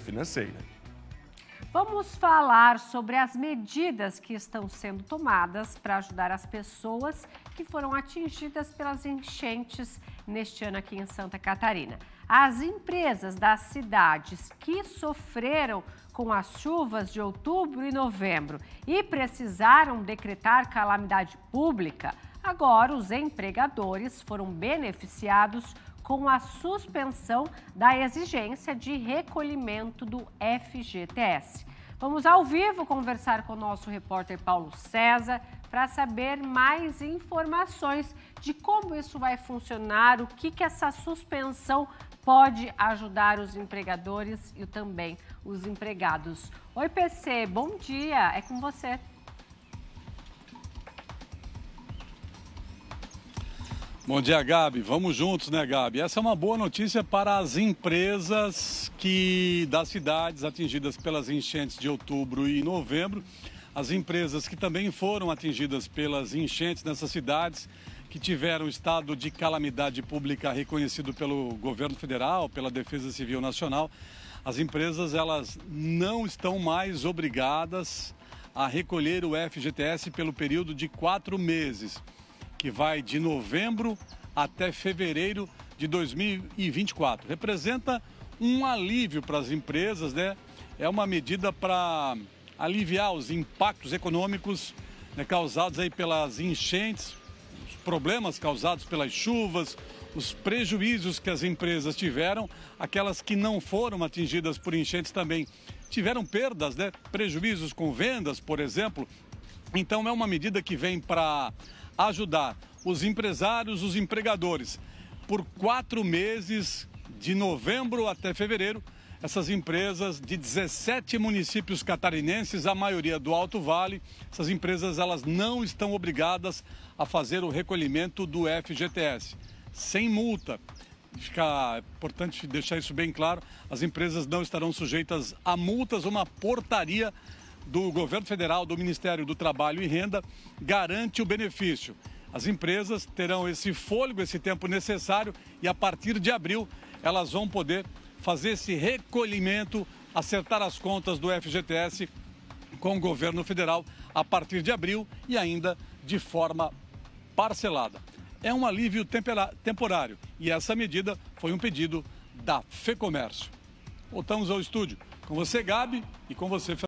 financeira. Né? Vamos falar sobre as medidas que estão sendo tomadas para ajudar as pessoas que foram atingidas pelas enchentes neste ano aqui em Santa Catarina. As empresas das cidades que sofreram com as chuvas de outubro e novembro e precisaram decretar calamidade pública, agora os empregadores foram beneficiados com a suspensão da exigência de recolhimento do FGTS. Vamos ao vivo conversar com o nosso repórter Paulo César para saber mais informações de como isso vai funcionar, o que, que essa suspensão pode ajudar os empregadores e também os empregados. Oi, PC, bom dia, é com você. Bom dia, Gabi. Vamos juntos, né, Gabi? Essa é uma boa notícia para as empresas que das cidades atingidas pelas enchentes de outubro e novembro. As empresas que também foram atingidas pelas enchentes nessas cidades, que tiveram estado de calamidade pública reconhecido pelo governo federal, pela Defesa Civil Nacional, as empresas elas não estão mais obrigadas a recolher o FGTS pelo período de quatro meses que vai de novembro até fevereiro de 2024. Representa um alívio para as empresas, né? É uma medida para aliviar os impactos econômicos né, causados aí pelas enchentes, os problemas causados pelas chuvas, os prejuízos que as empresas tiveram, aquelas que não foram atingidas por enchentes também tiveram perdas, né? prejuízos com vendas, por exemplo. Então é uma medida que vem para ajudar os empresários, os empregadores. Por quatro meses, de novembro até fevereiro, essas empresas de 17 municípios catarinenses, a maioria do Alto Vale, essas empresas elas não estão obrigadas a fazer o recolhimento do FGTS, sem multa. Fica importante deixar isso bem claro, as empresas não estarão sujeitas a multas, uma portaria do governo federal, do Ministério do Trabalho e Renda, garante o benefício. As empresas terão esse fôlego, esse tempo necessário e a partir de abril elas vão poder fazer esse recolhimento, acertar as contas do FGTS com o governo federal a partir de abril e ainda de forma parcelada. É um alívio temporário e essa medida foi um pedido da FEComércio. Voltamos ao estúdio. Com você, Gabi, e com você, Fernando.